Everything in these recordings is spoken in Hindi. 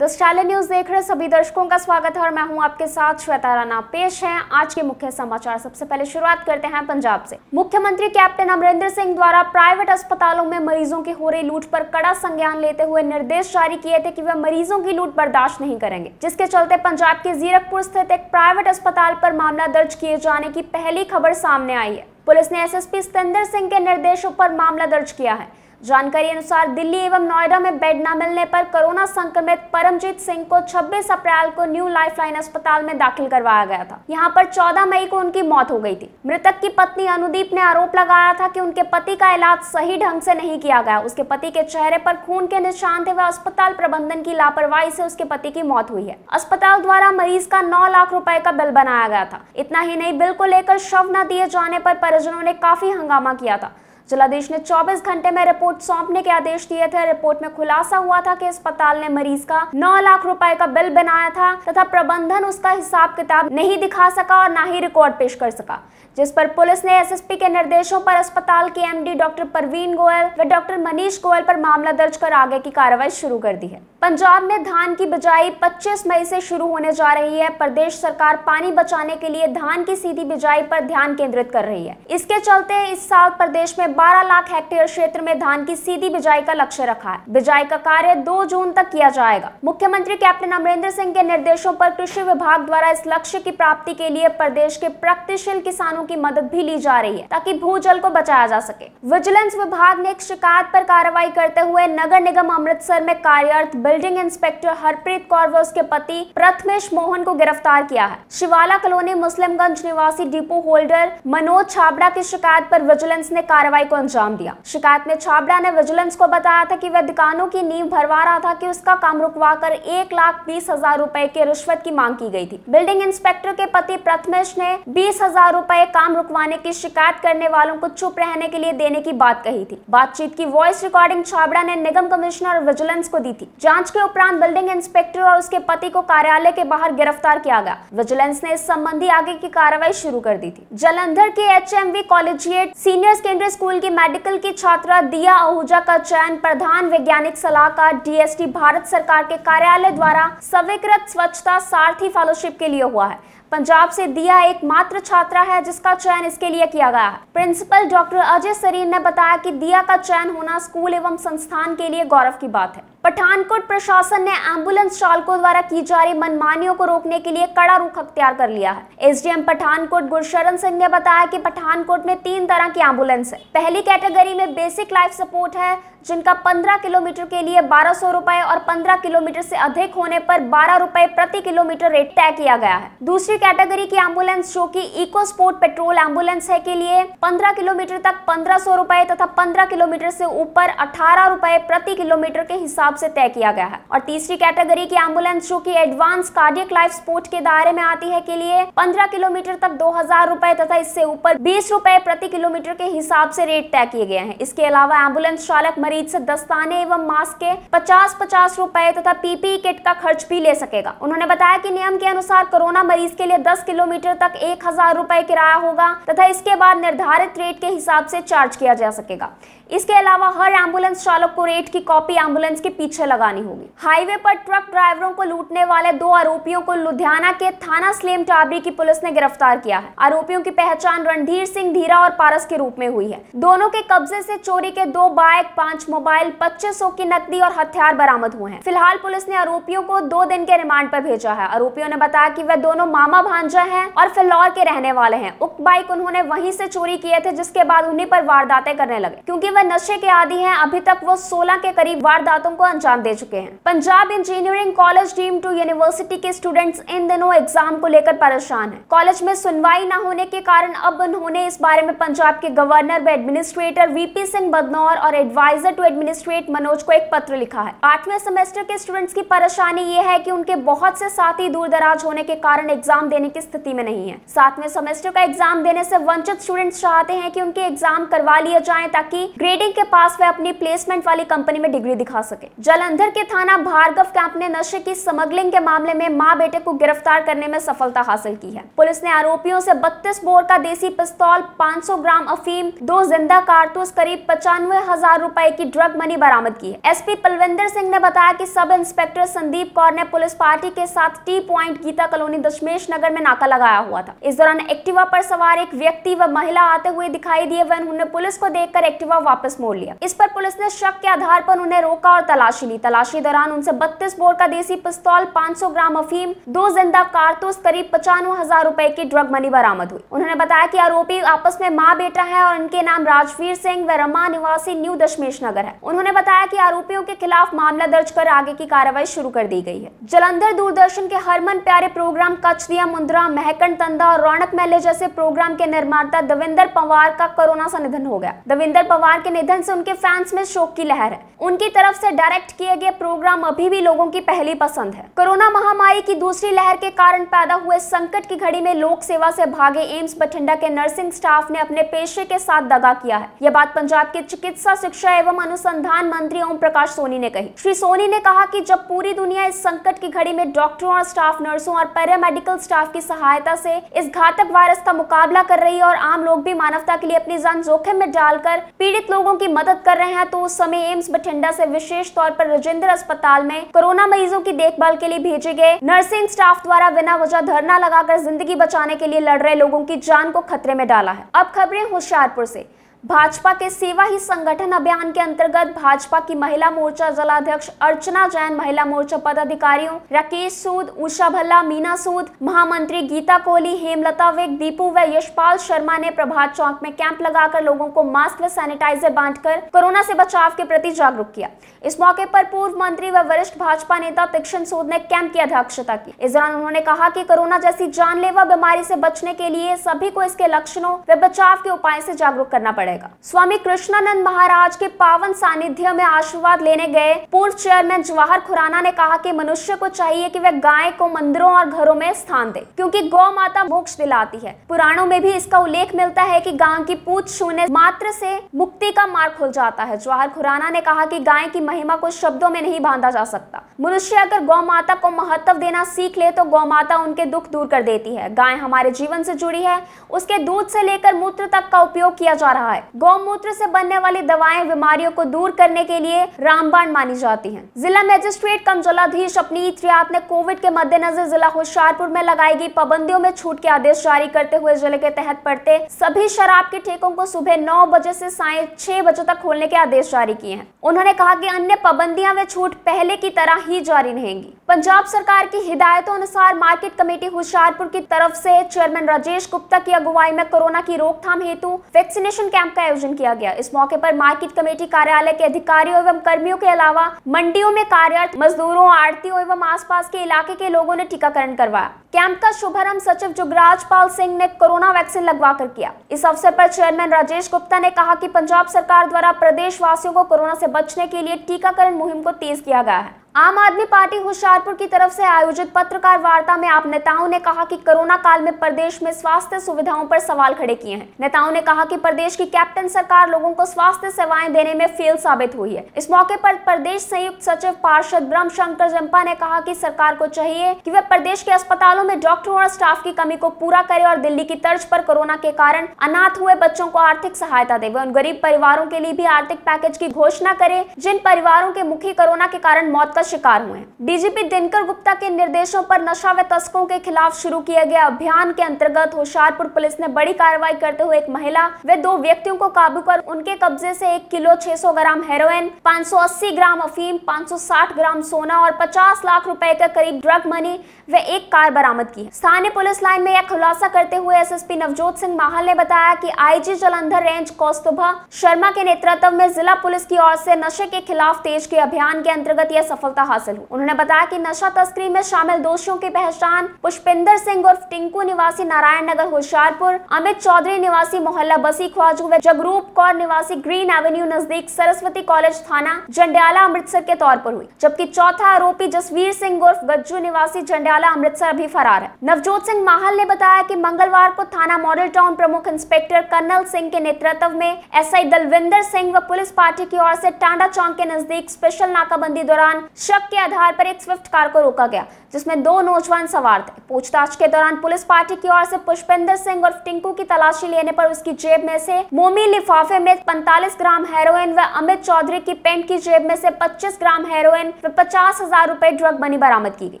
द न्यूज देख रहे सभी दर्शकों का स्वागत है और मैं हूं आपके साथ श्वेता राणा पेश है आज के मुख्य समाचार सबसे पहले शुरुआत करते हैं पंजाब से मुख्यमंत्री कैप्टन अमरिंदर सिंह द्वारा प्राइवेट अस्पतालों में मरीजों की हो रही लूट पर कड़ा संज्ञान लेते हुए निर्देश जारी किए थे कि वह मरीजों की लूट बर्दाश्त नहीं करेंगे जिसके चलते पंजाब के जीरकपुर स्थित एक प्राइवेट अस्पताल पर मामला दर्ज किए जाने की पहली खबर सामने आई है पुलिस ने एसएसपी सतेंद्र सिंह के निर्देशों पर मामला दर्ज किया है जानकारी अनुसार दिल्ली एवं नोएडा में बेड न मिलने पर कोरोना संक्रमित परमजीत सिंह को 26 अप्रैल को न्यू लाइफलाइन अस्पताल में दाखिल करवाया गया था यहां पर 14 मई को उनकी मौत हो गई थी मृतक की पत्नी अनुदीप ने आरोप लगाया था कि उनके पति का इलाज सही ढंग से नहीं किया गया उसके पति के चेहरे पर खून के निशान थे व अस्पताल प्रबंधन की लापरवाही से उसके पति की मौत हुई है अस्पताल द्वारा मरीज का नौ लाख रूपए का बिल बनाया गया था इतना ही नहीं बिल को लेकर शव न दिए जाने पर परिजनों ने काफी हंगामा किया था जिलाधीश ने 24 घंटे में रिपोर्ट सौंपने के आदेश दिए थे रिपोर्ट में खुलासा हुआ था कि अस्पताल ने मरीज का 9 लाख रुपए का बिल बनाया था तथा प्रबंधन उसका हिसाब किताब नहीं दिखा सका और न ही रिकॉर्ड पेश कर सका जिस पर पुलिस ने एसएसपी के निर्देशों पर अस्पताल के एमडी डॉक्टर परवीन गोयल व डॉक्टर मनीष गोयल पर मामला दर्ज कर आगे की कार्रवाई शुरू कर दी है पंजाब में धान की बिजाई 25 मई से शुरू होने जा रही है प्रदेश सरकार पानी बचाने के लिए धान की सीधी बिजाई पर ध्यान केंद्रित कर रही है इसके चलते इस साल प्रदेश में 12 लाख हेक्टेयर क्षेत्र में धान की सीधी बिजाई का लक्ष्य रखा है बिजाई का कार्य 2 जून तक किया जाएगा मुख्यमंत्री कैप्टन अमरिंदर सिंह के निर्देशों आरोप कृषि विभाग द्वारा इस लक्ष्य की प्राप्ति के लिए प्रदेश के प्रगतिशील किसानों की मदद भी ली जा रही है ताकि भू को बचाया जा सके विजिलेंस विभाग ने एक शिकायत पर कार्रवाई करते हुए नगर निगम अमृतसर में कार्यरत बिल्डिंग इंस्पेक्टर हरप्रीत कौर व उसके पति प्रथमेश मोहन को गिरफ्तार किया है शिवाला कॉलोनी मुस्लिमगंज निवासी डिपो होल्डर मनोज छाबड़ा की शिकायत पर विजिलेंस ने कार्रवाई को अंजाम दिया शिकायत में छाबड़ा ने विजिलेंस को बताया था कि वह दुकानों की नींव भरवा रहा था कि उसका काम रुकवा कर एक लाख बीस हजार रूपए की रिश्वत की मांग की गई थी बिल्डिंग इंस्पेक्टर के पति प्रथमेश ने बीस हजार रूपए काम रुकवाने की शिकायत करने वालों को चुप रहने के लिए देने की बात कही थी बातचीत की वॉइस रिकॉर्डिंग छाबड़ा ने निगम कमिश्नर और विजिलेंस को दी थी जांच के उपरांत बिल्डिंग इंस्पेक्टर और उसके पति को कार्यालय के बाहर गिरफ्तार किया गया विजिलेंस ने इस संबंधी आगे की कार्रवाई शुरू कर दी थी जलंधर के H M V collegiate senior secondary school की मेडिकल की छात्रा दिया आहूजा का चयन प्रधान वैज्ञानिक सलाहकार डी भारत सरकार के कार्यालय द्वारा स्वीकृत स्वच्छता सारथी फेलोशिप के लिए हुआ है पंजाब से दिया एकमात्र छात्रा है जिसका चयन इसके लिए किया गया है प्रिंसिपल डॉक्टर अजय सरीन ने बताया कि दिया का चयन होना स्कूल एवं संस्थान के लिए गौरव की बात है पठानकोट प्रशासन ने एम्बुलेंस चालकों द्वारा की जा रही मनमानियों को रोकने के लिए कड़ा रुख अख्तियार कर लिया है एसडीएम पठानकोट गुरशरण सिंह ने बताया कि पठानकोट में तीन तरह की एम्बुलेंस है पहली कैटेगरी में बेसिक लाइफ सपोर्ट है जिनका 15 किलोमीटर के लिए बारह सौ और 15 किलोमीटर से अधिक होने पर बारह रूपए प्रति किलोमीटर रेट तय किया गया है दूसरी कैटेगरी की एम्बुलेंस जो कि इको स्पोर्ट पेट्रोल एम्बुलेंस है के लिए 15 किलोमीटर तक पंद्रह सौ तथा 15 किलोमीटर से ऊपर अठारह रूपए प्रति किलोमीटर के हिसाब से तय किया गया है और तीसरी कैटेगरी की एम्बुलेंस जो की एडवांस कार्डियक लाइफ सपोर्ट के दायरे में आती है के लिए पंद्रह किलोमीटर तक दो हजार रुपए तथा इससे ऊपर बीस रुपए प्रति किलोमीटर के हिसाब से रेट तय किए गए हैं इसके अलावा एम्बुलेंस चालक मरीज से दस्ताने एवं मास्क के पचास पचास रुपए तथा पीपी किट का खर्च भी ले सकेगा उन्होंने बताया की नियम के अनुसार कोरोना मरीज के लिए दस किलोमीटर तक एक हजार रूपए किराया होगा तथा इसके बाद निर्धारित रेट के हिसाब से चार्ज किया जा सकेगा इसके अलावा हर एम्बुलेंस चालक को रेट की कॉपी एम्बुलेंस के पीछे लगानी होगी हाईवे पर ट्रक ड्राइवरों को लूटने वाले दो आरोपियों को लुधियाना के थाना स्लेम टाबरी की पुलिस ने गिरफ्तार किया है आरोपियों की पहचान रणधीर सिंह धीरा और पारस के रूप में हुई है दोनों के कब्जे से चोरी के दो बाइक पांच मोबाइल पच्चीस की नकदी और हथियार बरामद हुए हैं फिलहाल पुलिस ने आरोपियों को दो दिन के रिमांड पर भेजा है आरोपियों ने बताया की वह दोनों मामा भांजा है और फिलौर के रहने वाले हैं उक्त बाइक उन्होंने वहीं से चोरी किए थे जिसके बाद उन्हीं पर वारदातें करने लगे क्योंकि में नशे के आदि हैं अभी तक वो 16 के करीब वारदातों को अंजाम दे चुके हैं Punjab engineering college deem to university के स्टूडेंट्स इन दिनों एग्जाम को लेकर परेशान है कॉलेज में सुनवाई न होने के कारण अब उन्होंने इस बारे में पंजाब के गवर्नर व एडमिनिस्ट्रेटर वीपी सिंह बदनौर और एडवाइजर टू एडमिनिस्ट्रेट मनोज को एक पत्र लिखा है आठवें सेमेस्टर के स्टूडेंट्स की परेशानी ये है की उनके बहुत से साथी दूर दराज होने के कारण एग्जाम देने की स्थिति में नहीं है सातवें सेमेस्टर का एग्जाम देने से वंचित स्टूडेंट्स चाहते हैं कि उनके एग्जाम करवा लिए जाए ताकि ग्रेडिंग के पास वे अपनी प्लेसमेंट वाली कंपनी में डिग्री दिखा सके जलंधर के थाना भार्गव कैंप ने नशे की स्मगलिंग के मामले में माँ बेटे को गिरफ्तार करने में सफलता हासिल की है पुलिस ने आरोपियों से 32 बोर का देसी पिस्तौल 500 ग्राम अफीम दो जिंदा कारतूस करीब पचानवे हजार रूपए की ड्रग मनी बरामद की है एसपी पलविंदर सिंह ने बताया की सब इंस्पेक्टर संदीप कौर ने पुलिस पार्टी के साथ T point Geeta colony Dashmesh Nagar में नाका लगाया हुआ था इस दौरान एक्टिवा पर सवार एक व्यक्ति व महिला आते हुए दिखाई दिए वन उन्होंने पुलिस को देखकर एक्टिवा वापस मोड़ लिया इस पर पुलिस ने शक के आधार पर उन्हें रोका और तलाशी ली तलाशी दौरान उनसे बत्तीस बोर का देसी पिस्तौल 500 ग्राम अफीम दो जिंदा कारतूस करीब पचानवे हजार रूपए की ड्रग मनी बरामद हुई उन्होंने बताया की आरोपी आपस में माँ बेटा है और इनके नाम राजवीर सिंह व रमा निवासी न्यू दशमेश नगर है उन्होंने बताया की आरोपियों के खिलाफ मामला दर्ज कर आगे की कार्रवाई शुरू कर दी गई है जलंधर दूरदर्शन के हरमन प्यारे प्रोग्राम कच्छ दिया मुंद्रा महकन तंदा और रौनक मेले जैसे प्रोग्राम के निर्माता दविंदर पवार का कोरोना से निधन हो गया दविंदर पवार के के निधन से उनके फैंस में शोक की लहर है उनकी तरफ से डायरेक्ट किए गए प्रोग्राम अभी भी लोगों की पहली पसंद है कोरोना महामारी की दूसरी लहर के कारण पैदा हुए संकट की घड़ी में लोक सेवा से भागे एम्स बठिंडा के नर्सिंग स्टाफ ने अपने पेशे के साथ दगा किया है यह बात पंजाब के चिकित्सा शिक्षा एवं अनुसंधान मंत्री ओम प्रकाश सोनी ने कही श्री सोनी ने कहा की जब पूरी दुनिया इस संकट की घड़ी में डॉक्टरों और स्टाफ नर्सों और पैरामेडिकल स्टाफ की सहायता ऐसी इस घातक वायरस का मुकाबला कर रही है और आम लोग भी मानवता के लिए अपनी जान जोखिम में डालकर पीड़ित लोग लोगों की मदद कर रहे हैं तो उस समय एम्स बठिंडा से विशेष तौर पर राजेंद्र अस्पताल में कोरोना मरीजों की देखभाल के लिए भेजे गए नर्सिंग स्टाफ द्वारा बिना वजह धरना लगाकर जिंदगी बचाने के लिए लड़ रहे लोगों की जान को खतरे में डाला है अब खबरें होशियारपुर ऐसी भाजपा के सेवा ही संगठन अभियान के अंतर्गत भाजपा की महिला मोर्चा जिलाध्यक्ष अर्चना जैन महिला मोर्चा पदाधिकारियों राकेश सूद उषा भल्ला मीना सूद महामंत्री गीता कोहली हेमलता वेग दीपू व यशपाल शर्मा ने प्रभात चौक में कैंप लगाकर लोगों को मास्क व सैनिटाइजर बांटकर कोरोना से बचाव के प्रति जागरूक किया इस मौके पर पूर्व मंत्री व वरिष्ठ भाजपा नेता तीक्षण सूद ने कैंप की अध्यक्षता की इस दौरान उन्होंने कहा की कोरोना जैसी जानलेवा बीमारी से बचने के लिए सभी को इसके लक्षणों व बचाव के उपाय से जागरूक करना पड़ा पड़ेगा स्वामी कृष्णानंद महाराज के पावन सानिध्य में आशीर्वाद लेने गए पूर्व चेयरमैन जवाहर खुराना ने कहा कि मनुष्य को चाहिए कि वह गाय को मंदिरों और घरों में स्थान दे क्योंकि गौ माता मोक्ष दिलाती है पुराणों में भी इसका उल्लेख मिलता है कि गांव की पूछ छूने मात्र से मुक्ति का मार्ग खुल जाता है जवाहर खुराना ने कहा कि गाय की महिमा को शब्दों में नहीं बांधा जा सकता मनुष्य अगर गौ माता को महत्व देना सीख ले तो गौ माता उनके दुख दूर कर देती है गाय हमारे जीवन से जुड़ी है उसके दूध से लेकर मूत्र तक का उपयोग किया जा रहा है है गौमूत्र से बनने वाली दवाएं बीमारियों को दूर करने के लिए रामबाण मानी जाती हैं। जिला मजिस्ट्रेट कम जलाधीश अपनीत रियात ने कोविड के मद्देनजर जिला होशियारपुर में लगाई गई पाबंदियों में छूट के आदेश जारी करते हुए जिले के तहत पड़ते सभी शराब के ठेकों को सुबह नौ बजे ऐसी साय छह बजे तक खोलने के आदेश जारी किए हैं उन्होंने कहा की अन्य पाबंदियाँ वे छूट पहले की तरह ही जारी रहेंगी पंजाब सरकार की हिदायतों अनुसार मार्केट कमेटी होशियारपुर की तरफ से चेयरमैन राजेश गुप्ता की अगुवाई में कोरोना की रोकथाम हेतु वैक्सीनेशन कैंप कैंप का आयोजन किया गया इस मौके पर मार्केट कमेटी कार्यालय के अधिकारियों एवं कर्मियों के अलावा मंडियों में कार्यरत मजदूरों आरतीयों एवं आसपास के इलाके के लोगों ने टीकाकरण करवाया कैंप का शुभारंभ सचिव जुगराज पाल सिंह ने कोरोना वैक्सीन लगवा कर किया इस अवसर पर चेयरमैन राजेश गुप्ता ने कहा कि पंजाब सरकार द्वारा प्रदेश वासियों को कोरोना से बचने के लिए टीकाकरण मुहिम को तेज किया गया है आम आदमी पार्टी होशियारपुर की तरफ से आयोजित पत्रकार वार्ता में आप नेताओं ने कहा कि कोरोना काल में प्रदेश में स्वास्थ्य सुविधाओं पर सवाल खड़े किए हैं नेताओं ने कहा कि प्रदेश की कैप्टन सरकार लोगों को स्वास्थ्य सेवाएं देने में फेल साबित हुई है इस मौके पर प्रदेश संयुक्त सचिव पार्षद ब्रह्म शंकर जम्पा ने कहा की सरकार को चाहिए की वह प्रदेश के अस्पतालों में डॉक्टरों और स्टाफ की कमी को पूरा करे और दिल्ली की तर्ज पर कोरोना के कारण अनाथ हुए बच्चों को आर्थिक सहायता दे वह उन गरीब परिवारों के लिए भी आर्थिक पैकेज की घोषणा करे जिन परिवारों के मुखी कोरोना के कारण मौत का शिकार हुए हैं डीजीपी दिनकर गुप्ता के निर्देशों पर नशा व तस्करों के खिलाफ शुरू किया गया अभियान के अंतर्गत होशियारपुर पुलिस ने बड़ी कार्रवाई करते हुए एक महिला व दो व्यक्तियों को काबू कर उनके कब्जे से एक किलो 600 ग्राम हेरोइन 580 ग्राम अफीम 560 ग्राम सोना और 50 लाख रुपए के करीब ड्रग मनी व एक कार बरामद की स्थानीय पुलिस लाइन में यह खुलासा करते हुए एस नवजोत सिंह माहल ने बताया I G Jalandhar range Kaustubha Sharma के नेतृत्व में जिला पुलिस की ओर से नशे के खिलाफ तेज के अभियान के अंतर्गत यह सफलता सफलता हासिल हुई उन्होंने बताया कि नशा तस्करी में शामिल दोषियों की पहचान पुष्पिंदर सिंह उर्फ टिंकू निवासी नारायण नगर होशियारपुर अमित चौधरी निवासी मोहल्ला बसी ख्वाजू व जगरूप कौर निवासी ग्रीन एवेन्यू नजदीक सरस्वती कॉलेज थाना जंडियाला अमृतसर के तौर पर हुई जबकि चौथा आरोपी जसवीर सिंह उर्फ गज्जू निवासी जंडियाला अमृतसर अभी फरार है नवजोत सिंह माहल ने बताया की मंगलवार को थाना मॉडल टाउन प्रमुख इंस्पेक्टर कर्नल सिंह के नेतृत्व में एस आई दलविंदर सिंह व पुलिस पार्टी की ओर से टांडा चौक के नजदीक स्पेशल नाकाबंदी दौरान शक के आधार पर एक स्विफ्ट कार को रोका गया जिसमें दो नौजवान सवार थे पूछताछ के दौरान पुलिस पार्टी की ओर से पुष्पेंद्र सिंह और टिंकू की तलाशी लेने पर उसकी जेब में से मोमी लिफाफे में 45 ग्राम हेरोइन व अमित चौधरी की पेंट की जेब में से 25 ग्राम हेरोइन व पचास हजार रूपए ड्रग बनी बरामद की गई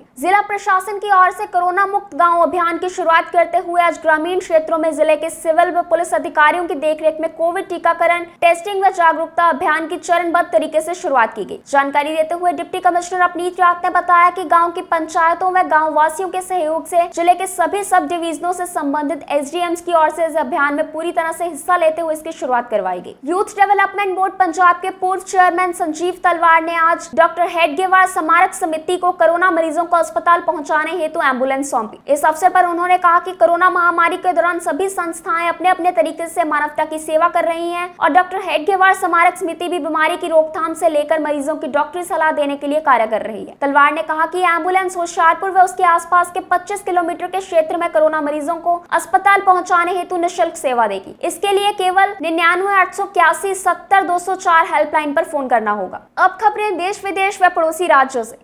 जिला प्रशासन की ओर से कोरोना मुक्त गाँव अभियान की शुरुआत करते हुए आज ग्रामीण क्षेत्रों में जिले के सिविल व पुलिस अधिकारियों की देखरेख में कोविड टीकाकरण टेस्टिंग व जागरूकता अभियान की चरणबद्ध तरीके ऐसी शुरुआत की गयी जानकारी देते हुए डिप्टी कमिश्नर अपनीत रात ने बताया की गाँव की पंचायत पंचायतों व गाँव वासियों के सहयोग से जिले के सभी सब डिविजनों से संबंधित एस की ओर से इस अभियान में पूरी तरह से हिस्सा लेते हुए इसकी शुरुआत करवाई गई यूथ डेवलपमेंट बोर्ड पंजाब के पूर्व चेयरमैन संजीव तलवार ने आज डॉक्टर हेडगेवार स्मारक समिति को कोरोना मरीजों को अस्पताल पहुँचाने हेतु एम्बुलेंस सौंपी इस अवसर आरोप उन्होंने कहा की कोरोना महामारी के दौरान सभी संस्थाएं अपने अपने तरीके ऐसी मानवता की सेवा कर रही है और डॉक्टर हेडगेवार स्मारक समिति भी बीमारी की रोकथाम ऐसी लेकर मरीजों की डॉक्टरी सलाह देने के लिए कार्य कर रही है तलवार ने कहा की एम्बुलेंस हो होशियारपुर व उसके आसपास के 25 किलोमीटर के क्षेत्र में कोरोना मरीजों को अस्पताल पहुंचाने हेतु निशुल्क सेवा देगी इसके लिए केवल निन्यानवे आठ सौ इक्यासी सत्तर दो सौ चार हेल्पलाइन पर फोन करना होगा अब खबरें देश विदेश व पड़ोसी राज्यों ऐसी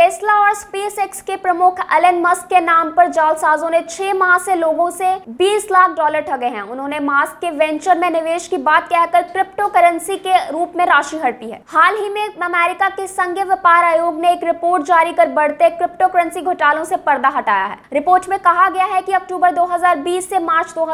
टेस्ला और स्पेसएक्स के प्रमुख एलन मस्क के नाम पर जालसाजों ने छह माह से लोगों से 20 लाख डॉलर ठगे हैं उन्होंने मास्क के वेंचर में निवेश की बात कहकर क्रिप्टो करेंसी के रूप में राशि हड़पी है हाल ही में अमेरिका के संघीय व्यापार आयोग ने एक रिपोर्ट जारी कर बढ़ते क्रिप्टो करेंसी घोटालों से पर्दा हटाया है रिपोर्ट में कहा गया है की अक्टूबर दो से मार्च दो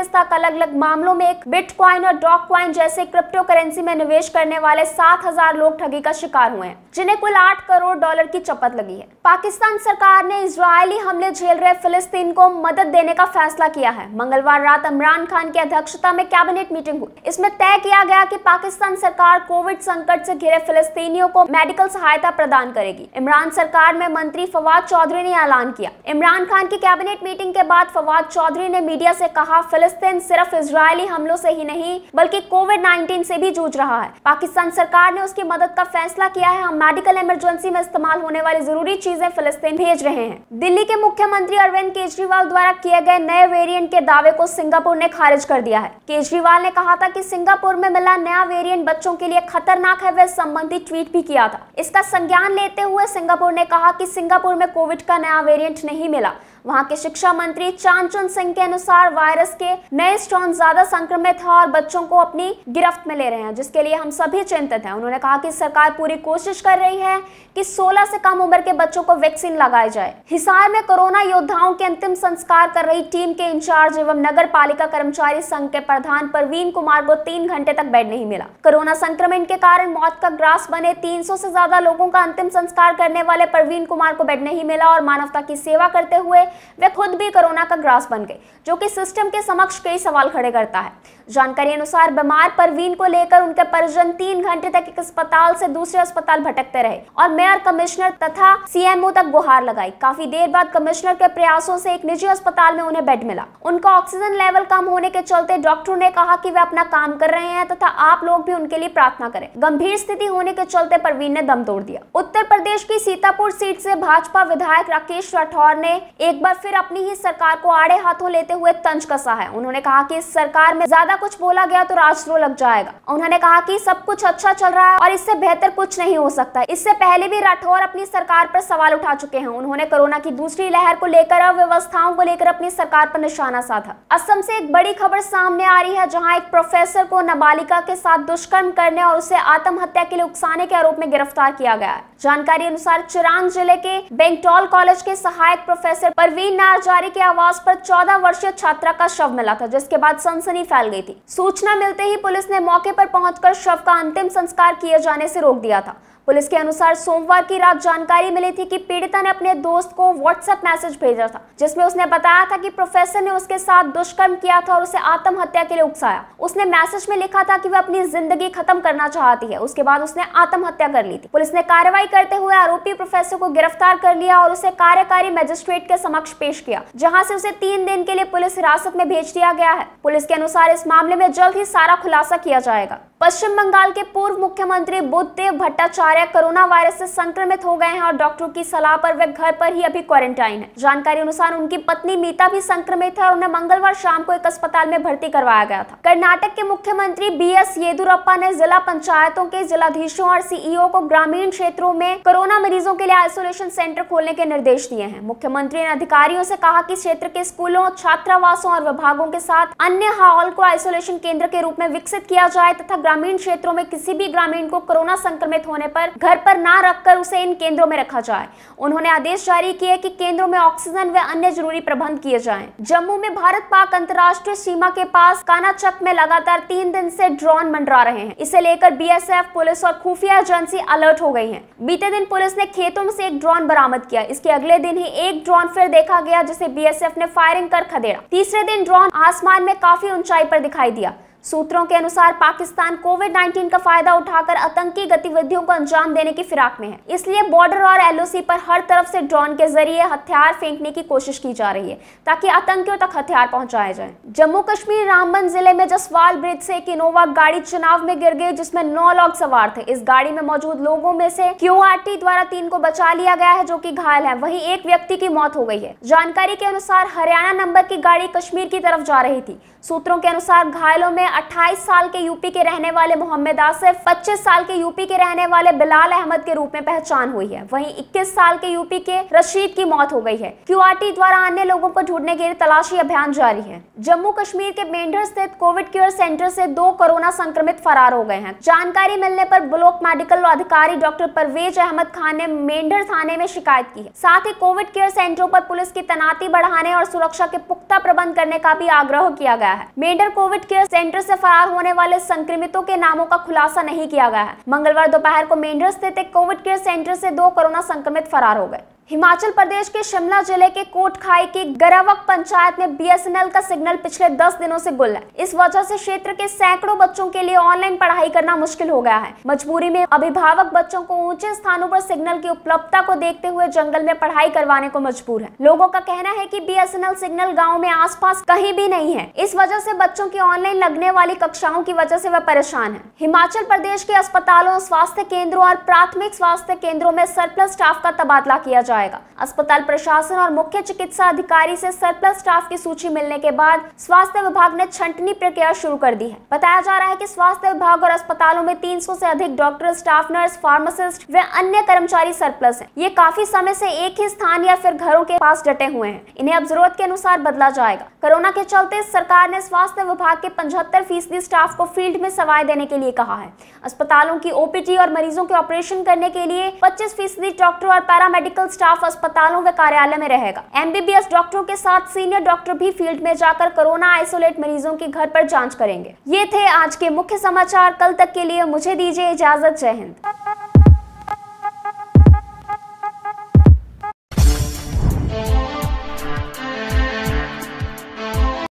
तक अलग अलग मामलों में एक बिट और डॉक क्वाइन जैसे क्रिप्टो करेंसी में निवेश करने वाले सात लोग ठगी का शिकार हुए हैं जिन्हें कुल आठ करोड़ डॉलर की शपथ लगी है पाकिस्तान सरकार ने इसराइली हमले झेल रहे फिलिस्तीन को मदद देने का फैसला किया है मंगलवार रात इमरान खान की अध्यक्षता में कैबिनेट मीटिंग हुई इसमें तय किया गया कि पाकिस्तान सरकार कोविड संकट से घिरे फिलिस्तीनियों को मेडिकल सहायता प्रदान करेगी इमरान सरकार में मंत्री फवाद चौधरी ने ऐलान किया इमरान खान की कैबिनेट मीटिंग के बाद फवाद चौधरी ने मीडिया से कहा फिलिस्तीन सिर्फ इसराइली हमलों से ही नहीं बल्कि कोविड 19 से भी जूझ रहा है पाकिस्तान सरकार ने उसकी मदद का फैसला किया है हम मेडिकल इमरजेंसी में इस्तेमाल होने वाली जरूरी चीजें फिलिस्तीन भेज रहे हैं दिल्ली के मुख्यमंत्री अरविंद केजरीवाल द्वारा किए गए नए वेरिएंट के दावे को सिंगापुर ने खारिज कर दिया है केजरीवाल ने कहा था कि सिंगापुर में मिला नया वेरिएंट बच्चों के लिए खतरनाक है वह संबंधी ट्वीट भी किया था इसका संज्ञान लेते हुए सिंगापुर ने कहा की सिंगापुर में कोविड का नया वेरियंट नहीं मिला वहां के शिक्षा मंत्री चांचन सिंह के अनुसार वायरस के नए स्ट्रॉन ज्यादा संक्रमित है और बच्चों को अपनी गिरफ्त में ले रहे हैं जिसके लिए हम सभी चिंतित हैं उन्होंने कहा कि सरकार पूरी कोशिश कर रही है कि 16 से कम उम्र के बच्चों को वैक्सीन लगाई जाए हिसार में कोरोना योद्धाओं के अंतिम संस्कार कर रही टीम के इंचार्ज एवं नगर पालिका कर्मचारी संघ के प्रधान प्रवीण कुमार को तीन घंटे तक बेड नहीं मिला कोरोना संक्रमण के कारण मौत का ग्रास बने 300 से ज्यादा लोगों का अंतिम संस्कार करने वाले प्रवीण कुमार को बेड नहीं मिला और मानवता की सेवा करते हुए वे खुद भी कोरोना का ग्रास बन गए जो कि सिस्टम के समक्ष कई सवाल खड़े करता है जानकारी अनुसार बीमार परवीन को लेकर उनके परिजन तीन घंटे तक एक अस्पताल से दूसरे अस्पताल भटकते रहे और मेयर कमिश्नर तथा सीएमओ तक गुहार लगाई काफी देर बाद कमिश्नर के प्रयासों से एक निजी अस्पताल में उन्हें बेड मिला उनका ऑक्सीजन लेवल कम होने के चलते डॉक्टरों ने कहा कि वे अपना काम कर रहे हैं तथा आप लोग भी उनके लिए प्रार्थना करें गंभीर स्थिति होने के चलते परवीन ने दम तोड़ दिया उत्तर प्रदेश की सीतापुर सीट से भाजपा विधायक राकेश राठौर ने एक बार फिर अपनी ही सरकार को आड़े हाथों लेते हुए तंज कसा है उन्होंने कहा कि इस सरकार में ज्यादा कुछ बोला गया तो राजद्रोह लग जाएगा उन्होंने कहा कि सब कुछ अच्छा चल रहा है और इससे बेहतर कुछ नहीं हो सकता इससे पहले भी राठौर अपनी सरकार पर सवाल उठा चुके हैं उन्होंने कोरोना की दूसरी लहर को लेकर अव्यवस्थाओं को लेकर अपनी सरकार पर निशाना साधा असम से एक बड़ी खबर सामने आ रही है जहाँ एक प्रोफेसर को नाबालिका के साथ दुष्कर्म करने और उसे आत्महत्या के लिए उकसाने के आरोप में गिरफ्तार किया गया जानकारी अनुसार चिरांग जिले के बेंगटोल कॉलेज के सहायक प्रोफेसर पर परवीन नारजारी के आवास पर 14 वर्षीय छात्रा का शव मिला था जिसके बाद सनसनी फैल गई थी सूचना मिलते ही पुलिस ने मौके पर पहुंचकर शव का अंतिम संस्कार किए जाने से रोक दिया था पुलिस के अनुसार सोमवार की रात जानकारी मिली थी कि पीड़िता ने अपने दोस्त को व्हाट्सएप मैसेज भेजा था जिसमें उसने बताया था कि प्रोफेसर ने उसके साथ दुष्कर्म किया था और उसे आत्महत्या के लिए उकसाया उसने मैसेज में लिखा था कि वह अपनी जिंदगी खत्म करना चाहती है उसके बाद उसने आत्महत्या कर ली थी पुलिस ने कार्रवाई करते हुए आरोपी प्रोफेसर को गिरफ्तार कर लिया और उसे कार्यकारी मजिस्ट्रेट के समक्ष समक्ष पेश किया जहां से उसे तीन दिन के लिए पुलिस हिरासत में भेज दिया गया है पुलिस के अनुसार इस मामले में जल्द ही सारा खुलासा किया जाएगा पश्चिम बंगाल के पूर्व मुख्यमंत्री बुद्धदेव भट्टाचार्य कोरोना वायरस से संक्रमित हो गए हैं और डॉक्टरों की सलाह पर वे घर पर ही अभी क्वारंटाइन है जानकारी अनुसार उनकी पत्नी मीता भी संक्रमित है और उन्हें मंगलवार शाम को एक अस्पताल में भर्ती करवाया गया था कर्नाटक के मुख्यमंत्री बी एस येदुरप्पा ने जिला पंचायतों के जिलाधीशों और सीईओ को ग्रामीण क्षेत्रों में कोरोना मरीजों के लिए आइसोलेशन सेंटर खोलने के निर्देश दिए हैं मुख्यमंत्री ने अधिकारियों से कहा कि क्षेत्र के स्कूलों छात्रावासों और विभागों के साथ अन्य हॉल को आइसोलेशन केंद्र के रूप में विकसित किया जाए तथा ग्रामीण क्षेत्रों में किसी भी ग्रामीण को कोरोना संक्रमित होने पर घर पर न रखकर उसे इन केंद्रों में रखा जाए उन्होंने आदेश जारी किए कि केंद्रों में ऑक्सीजन व अन्य जरूरी प्रबंध किए जाए जम्मू में भारत पाक अंतर्राष्ट्रीय सीमा के पास कानाचक में लगातार तीन दिन से ड्रोन मंडरा रहे हैं इसे लेकर बीएसएफ पुलिस और खुफिया एजेंसी अलर्ट हो गई है बीते दिन पुलिस ने खेतों में से एक ड्रोन बरामद किया इसके अगले दिन ही एक ड्रोन फिर देखा गया जिसे बीएसएफ ने फायरिंग कर खदेड़ा तीसरे दिन ड्रोन आसमान में काफी ऊंचाई पर दिखाई दिया सूत्रों के अनुसार पाकिस्तान कोविड 19 का फायदा उठाकर आतंकी गतिविधियों को अंजाम देने की फिराक में है इसलिए बॉर्डर और एलओसी पर हर तरफ से ड्रोन के जरिए हथियार फेंकने की कोशिश की जा रही है ताकि आतंकियों तक हथियार पहुंचाए जाए जम्मू कश्मीर रामबन जिले में जसवाल ब्रिज से एक इनोवा गाड़ी चुनाव में गिर गई जिसमे नौ लोग सवार थे इस गाड़ी में मौजूद लोगों में से क्यू द्वारा तीन को बचा लिया गया है जो की घायल है वही एक व्यक्ति की मौत हो गई है जानकारी के अनुसार हरियाणा नंबर की गाड़ी कश्मीर की तरफ जा रही थी सूत्रों के अनुसार घायलों में 28 साल के यूपी के रहने वाले मोहम्मद आसिफ 25 साल के यूपी के रहने वाले बिलाल अहमद के रूप में पहचान हुई है वहीं 21 साल के यूपी के रशीद की मौत हो गई है क्यूआरटी द्वारा अन्य लोगों को ढूंढने के लिए तलाशी अभियान जारी है जम्मू कश्मीर के मेंढर स्थित कोविड केयर सेंटर से दो कोरोना संक्रमित फरार हो गए हैं जानकारी मिलने पर ब्लॉक मेडिकल अधिकारी डॉक्टर परवेज अहमद खान ने मेंढर थाने में शिकायत की है साथ ही कोविड केयर सेंटरों पर पुलिस की तैनाती बढ़ाने और सुरक्षा के पुख्ता प्रबंध करने का भी आग्रह किया गया है मेंढर कोविड केयर सेंटर से फरार होने वाले संक्रमितों के नामों का खुलासा नहीं किया गया है मंगलवार दोपहर को मेंढर स्थित एक कोविड केयर सेंटर से दो कोरोना संक्रमित फरार हो गए हिमाचल प्रदेश के शिमला जिले के कोटखाई की गरावक पंचायत में बीएसएनएल का सिग्नल पिछले 10 दिनों से गुल है इस वजह से क्षेत्र के सैकड़ों बच्चों के लिए ऑनलाइन पढ़ाई करना मुश्किल हो गया है मजबूरी में अभिभावक बच्चों को ऊंचे स्थानों पर सिग्नल की उपलब्धता को देखते हुए जंगल में पढ़ाई करवाने को मजबूर है लोगों का कहना है की बी सिग्नल गाँव में आस कहीं भी नहीं है इस वजह से बच्चों की ऑनलाइन लगने वाली कक्षाओं की वजह से वह परेशान है हिमाचल प्रदेश के अस्पतालों स्वास्थ्य केंद्रों और प्राथमिक स्वास्थ्य केंद्रों में सरप्लस स्टाफ का तबादला किया जा जाएगा अस्पताल प्रशासन और मुख्य चिकित्सा अधिकारी से सरप्लस स्टाफ की सूची मिलने के बाद स्वास्थ्य विभाग ने छंटनी प्रक्रिया शुरू कर दी है बताया जा रहा है की स्वास्थ्य विभाग और अस्पतालों में तीन से अधिक डॉक्टर स्टाफ नर्स फार्मासिस्ट व अन्य कर्मचारी सरप्लस है ये काफी समय ऐसी एक ही स्थान या फिर घरों के पास डटे हुए हैं इन्हें अब जरूरत के अनुसार बदला जाएगा कोरोना के चलते सरकार ने स्वास्थ्य विभाग के पंचहत्तर फीसदी स्टाफ को फील्ड में सवाई देने के लिए कहा है अस्पतालों की ओपीडी और मरीजों के ऑपरेशन करने के लिए 25 फीसदी डॉक्टर और पैरामेडिकल स्टाफ अस्पतालों व कार्यालय में रहेगा एमबीबीएस डॉक्टरों के साथ सीनियर डॉक्टर भी फील्ड में जाकर कोरोना आइसोलेट मरीजों की घर पर जाँच करेंगे ये थे आज के मुख्य समाचार कल तक के लिए मुझे दीजिए इजाजत जय हिंद